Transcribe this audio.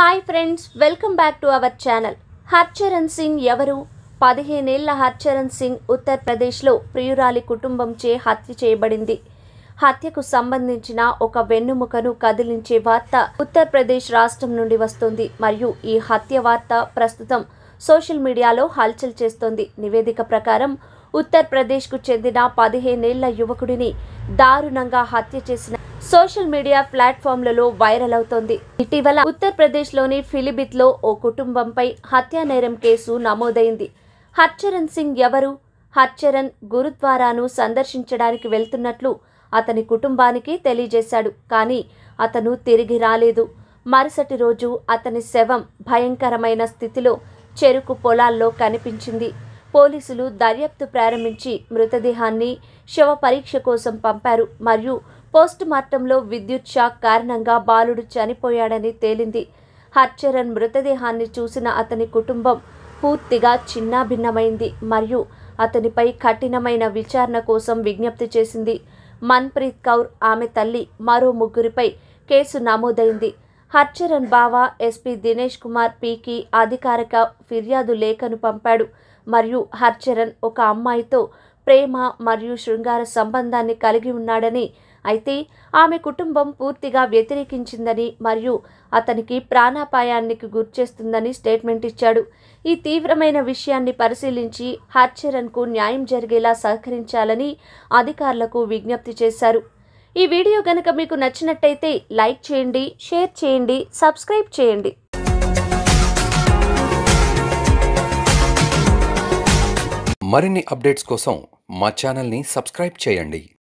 hi friends welcome back to our channel Harcharan Singh ఎవరు పదిహేనేళ్ల హర్చరణ్ సింగ్ ఉత్తరప్రదేశ్లో ప్రియురాలి కుటుంబంచే హత్య చేయబడింది హత్యకు సంబంధించిన ఒక వెన్నుముకను కదిలించే వార్త ఉత్తరప్రదేశ్ రాష్ట్రం నుండి వస్తుంది మరియు ఈ హత్య వార్త ప్రస్తుతం సోషల్ మీడియాలో హల్చల్ చేస్తోంది నివేదిక ప్రకారం ఉత్తరప్రదేశ్కు చెందిన పదిహేనేళ్ల యువకుడిని దారుణంగా హత్య చేసిన సోషల్ మీడియా ప్లాట్ఫామ్లలో వైరల్ అవుతోంది ఇటీవల ఉత్తరప్రదేశ్లోని ఫిలిబిత్లో ఓ కుటుంబంపై హత్యానేరం కేసు నమోదైంది హర్చరణ్ సింగ్ ఎవరు హర్చరణ్ గురుద్వారాను సందర్శించడానికి వెళ్తున్నట్లు అతని కుటుంబానికి తెలియజేశాడు కానీ అతను తిరిగి రాలేదు మరుసటి రోజు అతని శవం భయంకరమైన స్థితిలో చెరుకు పొలాల్లో కనిపించింది పోలీసులు దర్యాప్తు ప్రారంభించి మృతదేహాన్ని శవ పరీక్ష కోసం పంపారు మరియు పోస్ట్ మార్టంలో విద్యుత్ షాక్ కారణంగా బాలుడు చనిపోయాడని తేలింది హర్చరణ్ మృతదేహాన్ని చూసిన అతని కుటుంబం పూర్తిగా చిన్నాభిన్నమైంది మరియు అతనిపై కఠినమైన విచారణ కోసం విజ్ఞప్తి చేసింది మన్ప్రీత్ కౌర్ ఆమె తల్లి మరో ముగ్గురిపై కేసు నమోదైంది హర్చరణ్ బావ ఎస్పీ దినేష్ కుమార్ పీకి అధికారిక ఫిర్యాదు లేఖను పంపాడు మరియు హర్చరణ్ ఒక అమ్మాయితో ప్రేమ మరియు శృంగార సంబంధాన్ని కలిగి ఉన్నాడని అయితే ఆమె కుటుంబం పూర్తిగా వ్యతిరేకించిందని మరియు అతనికి ప్రాణాపాయానికి గుర్చేస్తుందని స్టేట్మెంట్ ఇచ్చాడు ఈ తీవ్రమైన విషయాన్ని పరిశీలించి హర్చరణ్కు న్యాయం జరిగేలా సహకరించాలని అధికారులకు విజ్ఞప్తి చేశారు ఈ వీడియో గనక మీకు నచ్చినట్టయితే లైక్ చేయండి షేర్ చేయండి సబ్స్క్రైబ్ చేయండి మరిన్ని అప్డేట్స్ కోసం మా ఛానల్ని సబ్స్క్రైబ్ చేయండి